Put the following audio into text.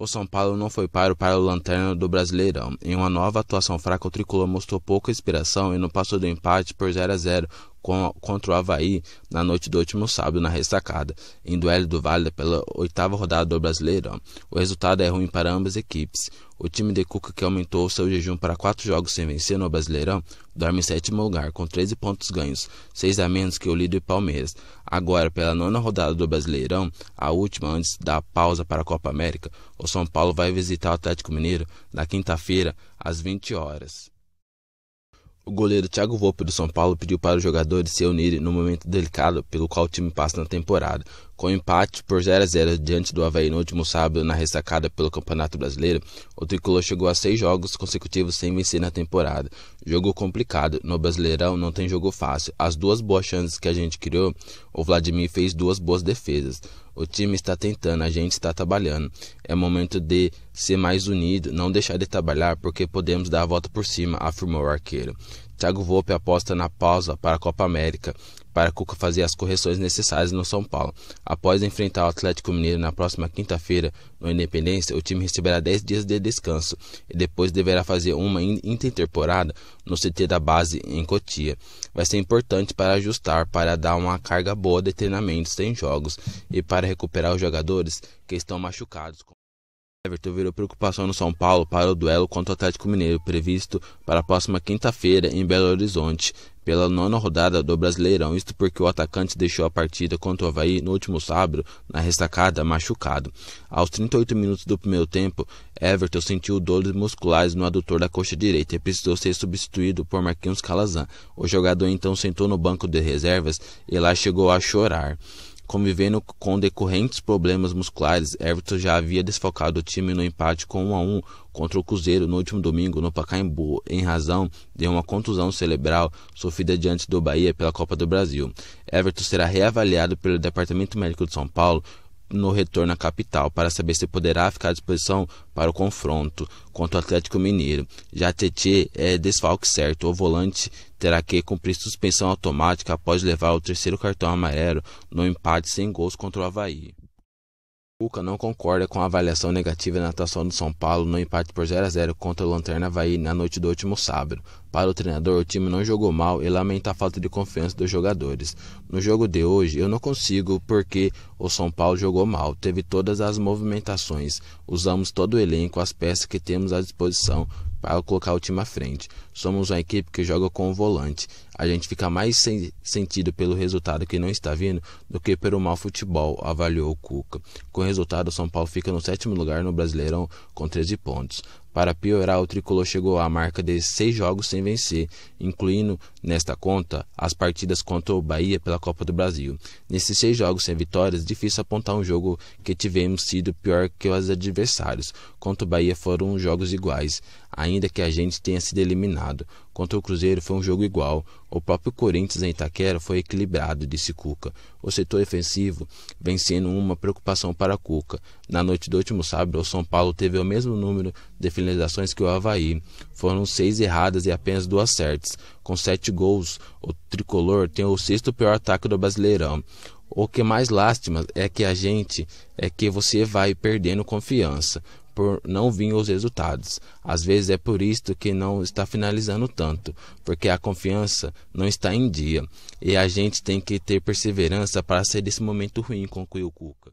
O São Paulo não foi páreo para o Lanterna do Brasileirão. Em uma nova atuação fraca, o tricolor mostrou pouca inspiração e não passou do empate por 0 a 0 contra o Havaí na noite do último sábado na restacada, em duelo do Vale pela oitava rodada do Brasileirão. O resultado é ruim para ambas equipes. O time de Cuca, que aumentou seu jejum para quatro jogos sem vencer no Brasileirão, dorme em sétimo lugar, com 13 pontos ganhos, seis a menos que o líder Palmeiras. Agora, pela nona rodada do Brasileirão, a última antes da pausa para a Copa América, o São Paulo vai visitar o Atlético Mineiro na quinta-feira, às 20 horas. O goleiro Thiago Volpe do São Paulo pediu para os jogadores se unirem no momento delicado pelo qual o time passa na temporada. Com empate por 0 a 0 diante do Havaí no último sábado na ressacada pelo Campeonato Brasileiro, o tricolor chegou a seis jogos consecutivos sem vencer na temporada. Jogo complicado, no Brasileirão não tem jogo fácil. As duas boas chances que a gente criou, o Vladimir fez duas boas defesas. O time está tentando, a gente está trabalhando. É momento de ser mais unido, não deixar de trabalhar, porque podemos dar a volta por cima, afirmou o arqueiro. Thiago Volpe aposta na pausa para a Copa América para Cuca fazer as correções necessárias no São Paulo. Após enfrentar o Atlético Mineiro na próxima quinta-feira, no Independência, o time receberá 10 dias de descanso e depois deverá fazer uma intertemporada no CT da base em Cotia. Vai ser importante para ajustar, para dar uma carga boa de treinamentos sem jogos e para recuperar os jogadores que estão machucados. Everton virou preocupação no São Paulo para o duelo contra o Atlético Mineiro, previsto para a próxima quinta-feira em Belo Horizonte, pela nona rodada do Brasileirão, isto porque o atacante deixou a partida contra o Havaí no último sábado, na restacada, machucado. Aos 38 minutos do primeiro tempo, Everton sentiu dores musculares no adutor da coxa direita e precisou ser substituído por Marquinhos Calazan. O jogador então sentou no banco de reservas e lá chegou a chorar convivendo com decorrentes problemas musculares, Everton já havia desfocado o time no empate com 1 a 1 contra o Cruzeiro no último domingo no Pacaembu, em razão de uma contusão cerebral sofrida diante do Bahia pela Copa do Brasil. Everton será reavaliado pelo Departamento Médico de São Paulo no retorno à capital para saber se poderá ficar à disposição para o confronto contra o Atlético Mineiro. Já Tietê é desfalque certo. O volante terá que cumprir suspensão automática após levar o terceiro cartão amarelo no empate sem gols contra o Havaí. Cuca não concorda com a avaliação negativa na atuação do São Paulo no empate por 0 a 0 contra o Lanterna Havaí na noite do último sábado. Para o treinador, o time não jogou mal e lamenta a falta de confiança dos jogadores. No jogo de hoje, eu não consigo porque o São Paulo jogou mal, teve todas as movimentações, usamos todo o elenco, as peças que temos à disposição para colocar o time à frente. Somos uma equipe que joga com o volante a gente fica mais sem sentido pelo resultado que não está vindo do que pelo mau futebol, avaliou Cuca. Com o resultado, o São Paulo fica no sétimo lugar no Brasileirão com 13 pontos. Para piorar, o tricolor chegou à marca de seis jogos sem vencer, incluindo nesta conta as partidas contra o Bahia pela Copa do Brasil. Nesses seis jogos sem vitórias, difícil apontar um jogo que tivemos sido pior que os adversários. Contra o Bahia foram jogos iguais, ainda que a gente tenha sido eliminado. Contra o Cruzeiro foi um jogo igual. O próprio Corinthians em Itaquera foi equilibrado, disse Cuca. O setor ofensivo vem sendo uma preocupação para Cuca. Na noite do último sábado, o São Paulo teve o mesmo número de finalizações que o Havaí. Foram seis erradas e apenas duas certas. Com sete gols, o tricolor tem o sexto pior ataque do Brasileirão. O que mais lástima é que a gente é que você vai perdendo confiança por não vir os resultados. Às vezes é por isto que não está finalizando tanto, porque a confiança não está em dia e a gente tem que ter perseverança para sair desse momento ruim, concluiu Cuca.